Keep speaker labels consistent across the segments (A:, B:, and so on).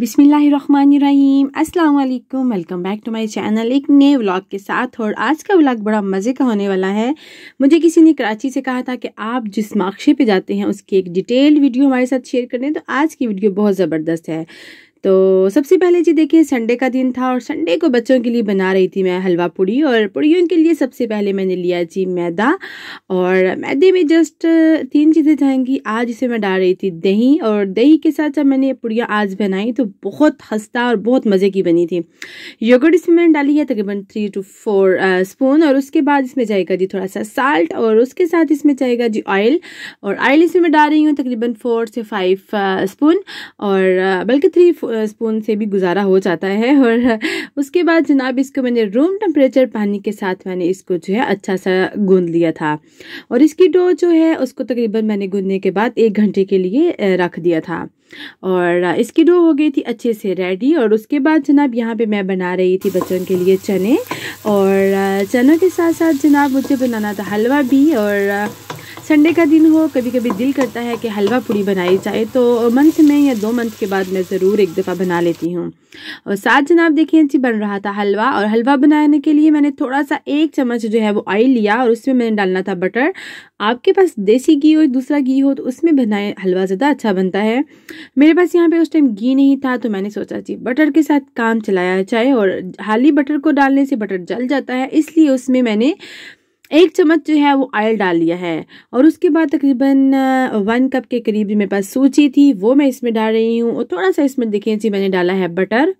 A: बिसमीम अस्सलाम वालेकुम welcome back to my channel एक नए व्लॉग के साथ और आज का व्लॉग बड़ा मज़े का होने वाला है मुझे किसी ने कराची से कहा था कि आप जिस माक्षे पे जाते हैं उसकी एक डिटेल वीडियो हमारे साथ शेयर करें तो आज की वीडियो बहुत ज़बरदस्त है तो सबसे पहले जी देखिए संडे का दिन था और संडे को बच्चों के लिए बना रही थी मैं हलवा पूड़ी और पूड़ियों के लिए सबसे पहले मैंने लिया जी मैदा और मैदे में जस्ट तीन चीज़ें जाएंगी आज इसे मैं डाल रही थी दही और दही के साथ जब मैंने पूड़ियाँ आज बनाई तो बहुत हंसता और बहुत मज़े की बनी थी योगर्ट इसमें मैंने डाली है तकरीबन थ्री टू फोर स्पून और उसके बाद इसमें जाएगा जी थोड़ा सा साल्ट और उसके साथ इसमें जाएगा जी ऑयल और ऑयल इसमें मैं डाल रही हूँ तकरीबन फोर से फाइव स्पून और बल्कि थ्री स्पून से भी गुजारा हो जाता है और उसके बाद जनाब इसको मैंने रूम टेम्परेचर पानी के साथ मैंने इसको जो है अच्छा सा गूंद लिया था और इसकी डो जो है उसको तकरीबन मैंने गूंदने के बाद एक घंटे के लिए रख दिया था और इसकी डो हो गई थी अच्छे से रेडी और उसके बाद जनाब यहाँ पे मैं बना रही थी बच्चों के लिए चने और चनों के साथ साथ जनाब मुझे बनाना था हलवा भी और संडे का दिन हो कभी कभी दिल करता है कि हलवा पूड़ी बनाई जाए तो मंथ में या दो मंथ के बाद मैं ज़रूर एक दफ़ा बना लेती हूँ और साथ जनाब देखिए जी बन रहा था हलवा और हलवा बनाने के लिए मैंने थोड़ा सा एक चम्मच जो है वो ऑयल लिया और उसमें मैंने डालना था बटर आपके पास देसी घी हो दूसरा घी हो तो उसमें बनाए हलवा ज़्यादा अच्छा बनता है मेरे पास यहाँ पर उस टाइम घी नहीं था तो मैंने सोचा जी बटर के साथ काम चलाया जाए और हाली बटर को डालने से बटर जल जाता है इसलिए उसमें मैंने एक चम्मच जो है वो ऑयल डाल लिया है और उसके बाद तकरीबन वन कप के करीब मेरे पास सूची थी वो मैं इसमें डाल रही हूँ और थोड़ा सा इसमें देखें जी मैंने डाला है बटर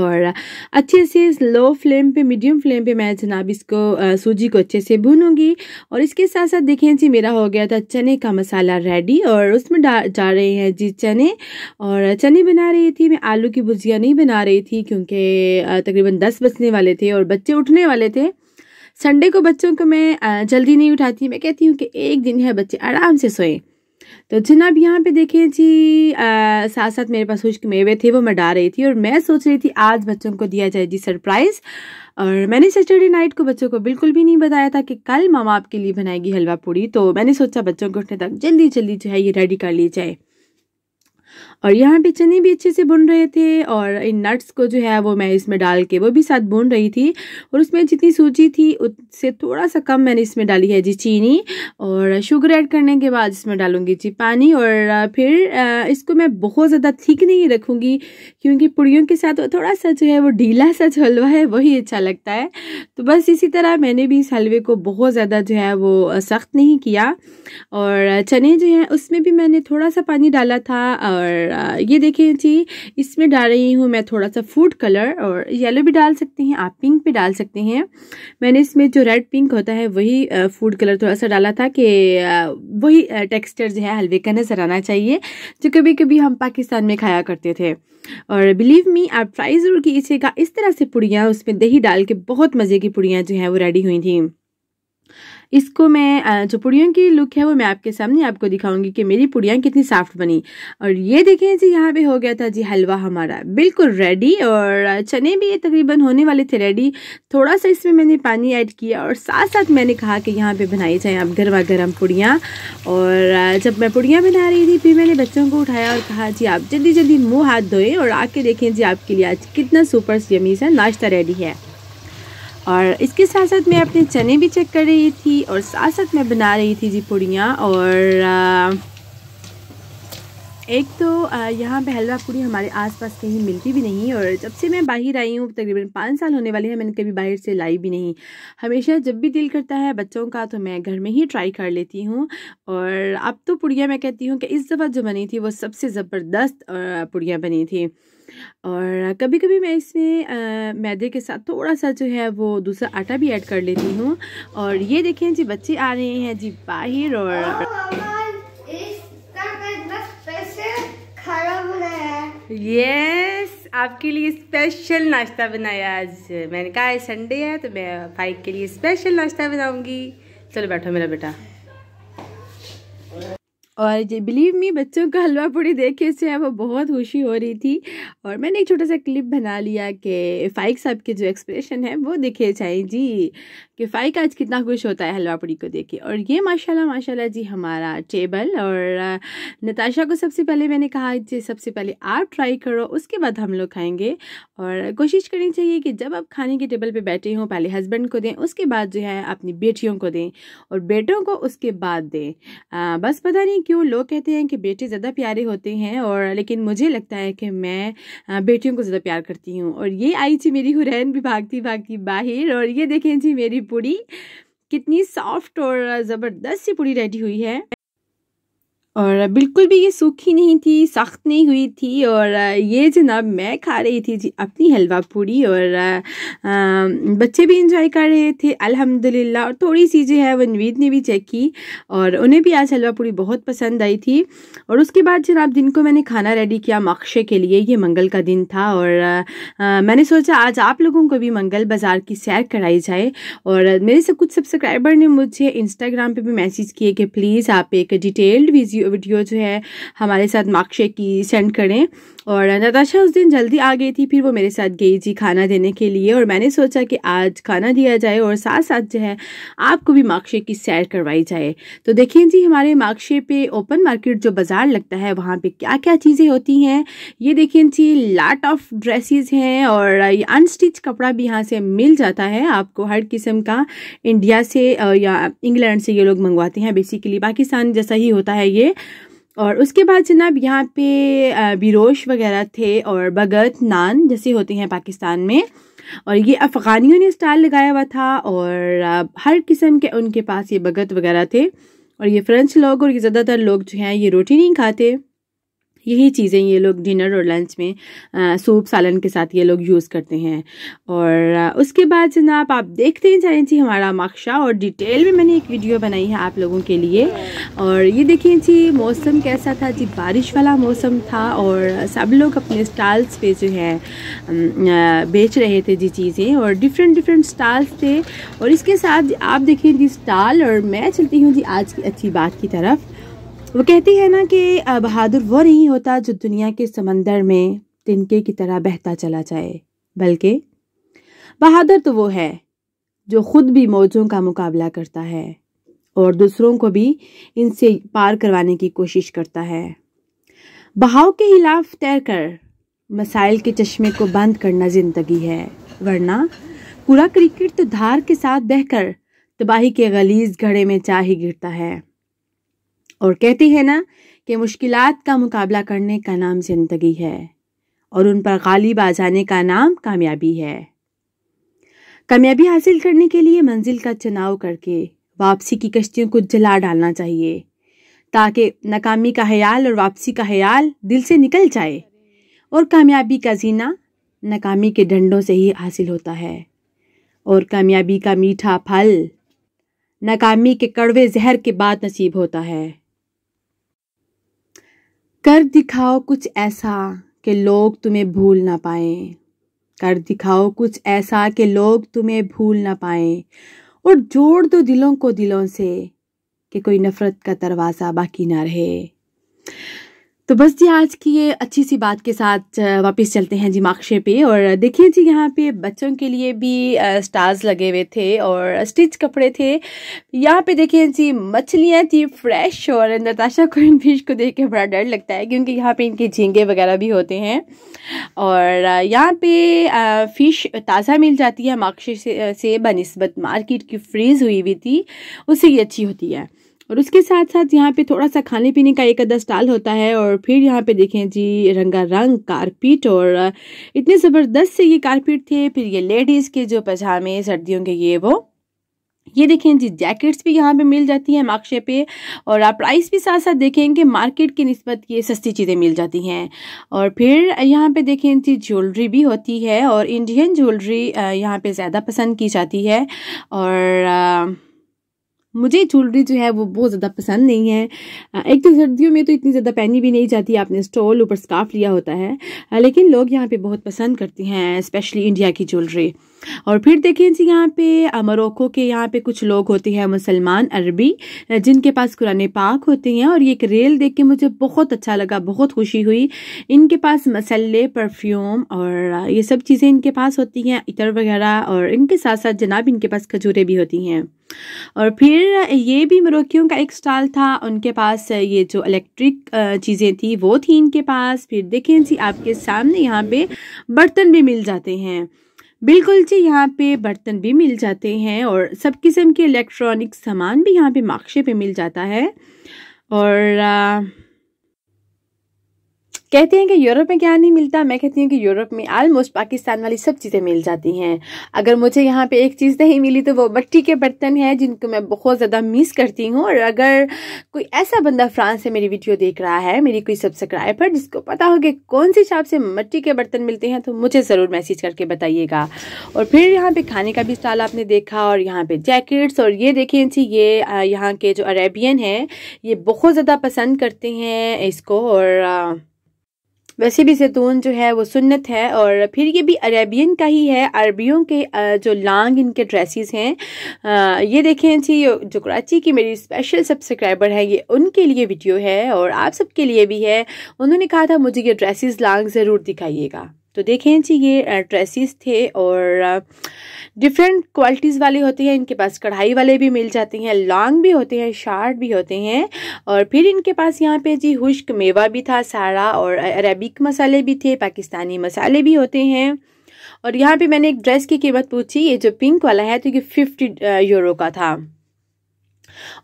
A: और अच्छे से लो फ्लेम पे मीडियम फ्लेम पे मैं जनाब इसको सूजी को अच्छे से भूनूंगी और इसके साथ साथ देखें जी मेरा हो गया था चने का मसाला रेडी और उसमें डाल जा रहे हैं जी चने और चने बना रही थी मैं आलू की भुजिया नहीं बना रही थी क्योंकि तकरीबन दस बजने वाले थे और बच्चे उठने वाले थे संडे को बच्चों को मैं जल्दी नहीं उठाती मैं कहती हूँ कि एक दिन है बच्चे आराम से सोएं तो जनाब यहाँ पे देखें जी आ, साथ साथ मेरे पास खुश के मेवे थे वो मैं डाल रही थी और मैं सोच रही थी आज बच्चों को दिया जाए जी सरप्राइज़ और मैंने सैटरडे नाइट को बच्चों को बिल्कुल भी नहीं बताया था कि कल मामा आपके लिए बनाएगी हलवा पूड़ी तो मैंने सोचा बच्चों को उठने तक जल्दी जल्दी जो है ये रेडी कर ली जाए और यहाँ पे चने भी अच्छे से बुन रहे थे और इन नट्स को जो है वो मैं इसमें डाल के वो भी साथ बुन रही थी और उसमें जितनी सूजी थी उससे थोड़ा सा कम मैंने इसमें डाली है जी चीनी और शुगर ऐड करने के बाद इसमें डालूंगी जी पानी और फिर इसको मैं बहुत ज़्यादा थीक नहीं रखूँगी क्योंकि पुड़ियों के साथ थोड़ा सा जो है वो ढीला सा जो हलवा है वही अच्छा लगता है तो बस इसी तरह मैंने भी इस हलवे को बहुत ज़्यादा जो है वो सख्त नहीं किया और चने जो हैं उसमें भी मैंने थोड़ा सा पानी डाला था और और ये देखिए जी इसमें डाल रही हूँ मैं थोड़ा सा फूड कलर और येलो भी डाल सकते हैं आप पिंक भी डाल सकते हैं मैंने इसमें जो रेड पिंक होता है वही फूड कलर थोड़ा सा डाला था कि वही टेक्सचर जो है हलवे का नज़र आना चाहिए जो कभी कभी हम पाकिस्तान में खाया करते थे और बिलीव मी आप ट्राई ज़रूर कीजिएगा इस तरह से पुड़ियाँ उसमें दही डाल के बहुत मज़े की पुड़ियाँ जो हैं वो रेडी हुई थी इसको मैं जो पुड़ियों की लुक है वो मैं आपके सामने आपको दिखाऊंगी कि मेरी पुड़ियाँ कितनी साफ़्ट बनी और ये देखें जी यहाँ पे हो गया था जी हलवा हमारा बिल्कुल रेडी और चने भी ये तकरीबन होने वाले थे रेडी थोड़ा सा इसमें मैंने पानी ऐड किया और साथ साथ मैंने कहा कि यहाँ पर बनाई जाए आप गर्मा गर्म पुड़ियाँ और जब मैं पुड़ियाँ बना रही थी फिर मैंने बच्चों को उठाया और कहा जी आप जल्दी जल्दी मुँह हाथ धोएं और आके देखें जी आपके लिए आज कितना सुपर यमी है नाश्ता रेडी है और इसके साथ साथ मैं अपने चने भी चेक कर रही थी और साथ साथ मैं बना रही थी जी पूड़ियाँ और आ, एक तो यहाँ पे हलवा पूरी हमारे आसपास कहीं मिलती भी नहीं और जब से मैं बाहर आई हूँ तकरीबन पाँच साल होने वाले हैं मैंने कभी बाहर से लाई भी नहीं हमेशा जब भी दिल करता है बच्चों का तो मैं घर में ही ट्राई कर लेती हूँ और अब तो पुड़िया मैं कहती हूँ कि इस दफ़ा जो बनी थी वो सबसे ज़बरदस्त पुड़िया बनी थी और कभी कभी मैं इसमें मैदे के साथ थोड़ा सा जो है वो दूसरा आटा भी ऐड कर लेती हूँ और ये देखें जी बच्चे आ रहे हैं जी बाहर और यस आपके लिए स्पेशल नाश्ता बनाया आज मैंने कहा है संडे है तो मैं भाई के लिए स्पेशल नाश्ता बनाऊंगी चलो बैठो मेरा बेटा और बिलीव मी बच्चों का हलवा पूड़ी देखे से है वो बहुत खुशी हो रही थी और मैंने एक छोटा सा क्लिप बना लिया कि फ़ाइक साहब के जो एक्सप्रेशन है वो देखे जाए जी कि फ़ाइक आज कितना खुश होता है हलवा पूड़ी को देखे और ये माशाल्लाह माशाल्लाह जी हमारा टेबल और नताशा को सबसे पहले मैंने कहा जी सबसे पहले आप ट्राई करो उसके बाद हम लोग खाएँगे और कोशिश करनी चाहिए कि जब आप खाने के टेबल पर बैठे हों पहले हस्बैंड को दें उसके बाद जो है अपनी बेटियों को दें और बेटों को उसके बाद दें बस पता नहीं क्यों लोग कहते हैं कि बेटे ज़्यादा प्यारे होते हैं और लेकिन मुझे लगता है कि मैं बेटियों को ज़्यादा प्यार करती हूँ और ये आई थी मेरी हुरैन भी भागती भागती बाहर और ये देखें थी मेरी पूड़ी कितनी सॉफ्ट और ज़बरदस्त सी पूड़ी रेडी हुई है और बिल्कुल भी ये सूखी नहीं थी सख्त नहीं हुई थी और ये जनाब मैं खा रही थी जी अपनी हलवा पूड़ी और बच्चे भी इंजॉय कर रहे थे अल्हम्दुलिल्लाह और थोड़ी सी जो है वनवीद ने भी चेक की और उन्हें भी आज हलवा पूड़ी बहुत पसंद आई थी और उसके बाद जनाब दिन को मैंने खाना रेडी किया मक्शे के लिए ये मंगल का दिन था और मैंने सोचा आज आप लोगों को भी मंगल बाज़ार की सैर कराई जाए और मेरे से कुछ सब्सक्राइबर ने मुझे इंस्टाग्राम पर भी मैसेज किए कि प्लीज़ आप एक डिटेल्ड वीजियो वीडियो जो है हमारे साथ मार्क्शे की सेंड करें और नताशा उस दिन जल्दी आ गई थी फिर वो मेरे साथ गई जी खाना देने के लिए और मैंने सोचा कि आज खाना दिया जाए और साथ साथ जो है आपको भी मार्कशेप की सैर करवाई जाए तो देखिए जी हमारे मार्कशे पे ओपन मार्केट जो बाज़ार लगता है वहाँ पे क्या क्या चीज़ें होती हैं ये देखिए जी लाट ऑफ ड्रेसेस हैं और ये अनस्टिच कपड़ा भी यहाँ से मिल जाता है आपको हर किस्म का इंडिया से या इंग्लैंड से ये लोग मंगवाते हैं बेसिकली पाकिस्तान जैसा ही होता है ये और उसके बाद जनाब यहाँ पे बिरोश वगैरह थे और भगत नान जैसे होते हैं पाकिस्तान में और ये अफ़गानियों ने स्टाइल लगाया हुआ था और हर किस्म के उनके पास ये भगत वगैरह थे और ये फ्रेंच लोग और ये ज़्यादातर लोग जो हैं ये रोटी नहीं खाते यही चीज़ें ये लोग डिनर और लंच में आ, सूप सालन के साथ ये लोग यूज़ करते हैं और आ, उसके बाद जनाब आप देखते हैं जाए जी हमारा मक्शा और डिटेल में मैंने एक वीडियो बनाई है आप लोगों के लिए और ये देखिए जी मौसम कैसा था जी बारिश वाला मौसम था और सब लोग अपने स्टाल्स पे जो है बेच रहे थे जी चीज़ें और डिफरेंट डिफरेंट स्टाल्स थे और इसके साथ आप देखें जी स्टाल और मैं चलती हूँ जी आज की अच्छी बात की तरफ वो कहती है ना कि बहादुर वो नहीं होता जो दुनिया के समंदर में तिनके की तरह बहता चला जाए बल्कि बहादुर तो वो है जो खुद भी मौजों का मुकाबला करता है और दूसरों को भी इनसे पार करवाने की कोशिश करता है बहाव के खिलाफ तैरकर मसाइल के चश्मे को बंद करना ज़िंदगी है वरना पूरा क्रिकेट तो धार के साथ बहकर तबाही के गलीज घड़े में चाह ही गिरता है और कहते हैं ना कि मुश्किल का मुकाबला करने का नाम ज़िंदगी है और उन पर गालिब आ जाने का नाम कामयाबी है कामयाबी हासिल करने के लिए मंजिल का चुनाव करके वापसी की कश्तियों को जला डालना चाहिए ताकि नाकामी का ख्याल और वापसी का ख्याल दिल से निकल जाए और कामयाबी का जीना नाकामी के डंडों से ही हासिल होता है और कामयाबी का मीठा फल नाकामी के कड़वे जहर के बाद नसीब होता है कर दिखाओ कुछ ऐसा कि लोग तुम्हें भूल ना पाए कर दिखाओ कुछ ऐसा कि लोग तुम्हें भूल ना पाए और जोड़ दो दिलों को दिलों से कि कोई नफरत का दरवाज़ा बाकी ना रहे तो बस जी आज की ये अच्छी सी बात के साथ वापस चलते हैं जी माक्षे पे और देखिए जी यहाँ पे बच्चों के लिए भी स्टार्स लगे हुए थे और स्टिच कपड़े थे यहाँ पे देखिए जी मछलियाँ थी फ्रेश और नताशा को इन फिश को देख के बड़ा डर लगता है क्योंकि यहाँ पे इनके झींगे वगैरह भी होते हैं और यहाँ पे फ़िश ताज़ा मिल जाती है माक्षे से, से बनस्बत मार्केट की फ्रीज़ हुई हुई थी उससे ये अच्छी होती है और उसके साथ साथ यहाँ पे थोड़ा सा खाने पीने का एक अदा स्टाल होता है और फिर यहाँ पे देखें जी रंगारंग कारपेट और इतने ज़बरदस्त से ये कारपेट थे फिर ये लेडीज़ के जो पजामे सर्दियों के ये वो ये देखें जी जैकेट्स भी यहाँ पे मिल जाती हैं माक्शे पे और आप प्राइस भी साथ साथ देखेंगे मार्केट की नस्बत ये सस्ती चीज़ें मिल जाती हैं और फिर यहाँ पे देखें जी ज्वेलरी भी होती है और इंडियन ज्वेलरी यहाँ पे ज़्यादा पसंद की जाती है और आ, मुझे ज्वेलरी जो है वो बहुत ज़्यादा पसंद नहीं है एक तो सर्दियों में तो इतनी ज़्यादा पहनी भी नहीं जाती आपने स्टॉल ऊपर स्काफ लिया होता है लेकिन लोग यहाँ पे बहुत पसंद करते हैं स्पेशली इंडिया की ज्वेलरी और फिर देखें जी यहाँ पे मरोक्को के यहाँ पे कुछ लोग होते हैं मुसलमान अरबी जिनके पास कुरान पाक होते हैं और ये एक रेल देख के मुझे बहुत अच्छा लगा बहुत खुशी हुई इनके पास मसल्ले परफ्यूम और ये सब चीज़ें इनके पास होती हैं इतर वगैरह और इनके साथ साथ जनाब इनके पास खजूरें भी होती हैं और फिर ये भी मरोक्कियों का एक स्टॉल था उनके पास ये जो इलेक्ट्रिक चीज़ें थी वो थी इनके पास फिर देखें जी आपके सामने यहाँ पे बर्तन भी मिल जाते हैं बिल्कुल जी यहाँ पे बर्तन भी मिल जाते हैं और सब किस्म के इलेक्ट्रॉनिक सामान भी यहाँ पे माक्शे पे मिल जाता है और आ, कहते हैं कि यूरोप में क्या नहीं मिलता मैं कहती हूँ कि यूरोप में आलमोस्ट पाकिस्तान वाली सब चीज़ें मिल जाती हैं अगर मुझे यहाँ पे एक चीज़ नहीं मिली तो वो मट्टी के बर्तन हैं जिनको मैं बहुत ज़्यादा मिस करती हूँ और अगर कोई ऐसा बंदा फ्रांस से मेरी वीडियो देख रहा है मेरी कोई सब्सक्राइबर जिसको पता हो कि कौन सी शॉप से मट्टी के बर्तन मिलते हैं तो मुझे ज़रूर मैसेज करके बताइएगा और फिर यहाँ पर खाने का भी स्टाल आपने देखा और यहाँ पर जैकेट्स और ये देखें ये यहाँ के जो अरेबियन हैं ये बहुत ज़्यादा पसंद करते हैं इसको और वैसे भी जैतून जो है वो सुन्नत है और फिर ये भी अरेबियन का ही है अरबियों के जो लांग इनके ड्रेसेस हैं ये देखें जी जो कराची की मेरी स्पेशल सब्सक्राइबर है ये उनके लिए वीडियो है और आप सबके लिए भी है उन्होंने कहा था मुझे ये ड्रेसेस लांग ज़रूर दिखाइएगा तो देखें जी ये ड्रेसेस थे और डिफरेंट क्वालिटीज़ वाले होते हैं इनके पास कढ़ाई वाले भी मिल जाते हैं लॉन्ग भी होते हैं शार्ट भी होते हैं और फिर इनके पास यहाँ पे जी खुश्क मेवा भी था सारा और अरेबिक मसाले भी थे पाकिस्तानी मसाले भी होते हैं और यहाँ पे मैंने एक ड्रेस की कीमत पूछी ये जो पिंक वाला है तो ये फिफ्टी यूरो का था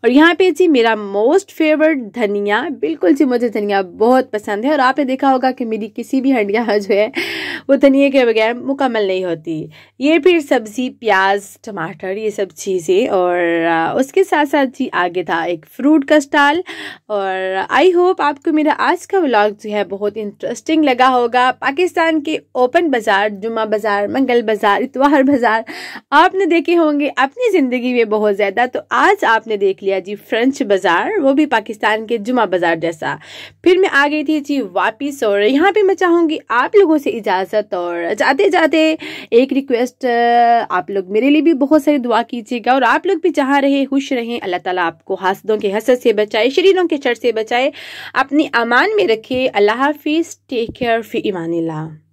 A: और यहाँ पे जी मेरा मोस्ट फेवरेट धनिया बिल्कुल जी मुझे धनिया बहुत पसंद है और आपने देखा होगा कि मेरी किसी भी हंडिया जो है वो धनिया के बगैर मुकम्मल नहीं होती ये फिर सब्ज़ी प्याज टमाटर ये सब चीज़ें और उसके साथ साथ जी आगे था एक फ्रूट का स्टाल और आई होप आपको मेरा आज का व्लॉग जो है बहुत इंटरेस्टिंग लगा होगा पाकिस्तान के ओपन बाज़ार जुमा बाज़ार मंगल बाज़ार इतवार बाज़ार आपने देखे होंगे अपनी ज़िंदगी में बहुत ज़्यादा तो आज आपने देख लिया जी फ्रेंच बाज़ार वो भी पाकिस्तान के जुमा बाज़ार जैसा फिर मैं आ गई थी जी वापिस और यहाँ पे मैं चाहूँगी आप लोगों से इजाज़त और जाते जाते एक रिक्वेस्ट आप लोग मेरे लिए भी बहुत सारी दुआ कीजिएगा और आप लोग भी जहाँ रहे खुश रहें अल्लाह तला आपको हसदों के हसद से बचाए शरीरों के शर से बचाए अपनी अमान में रखे अल्लाह हाफिज़ टेक केयर फ़ी ईमान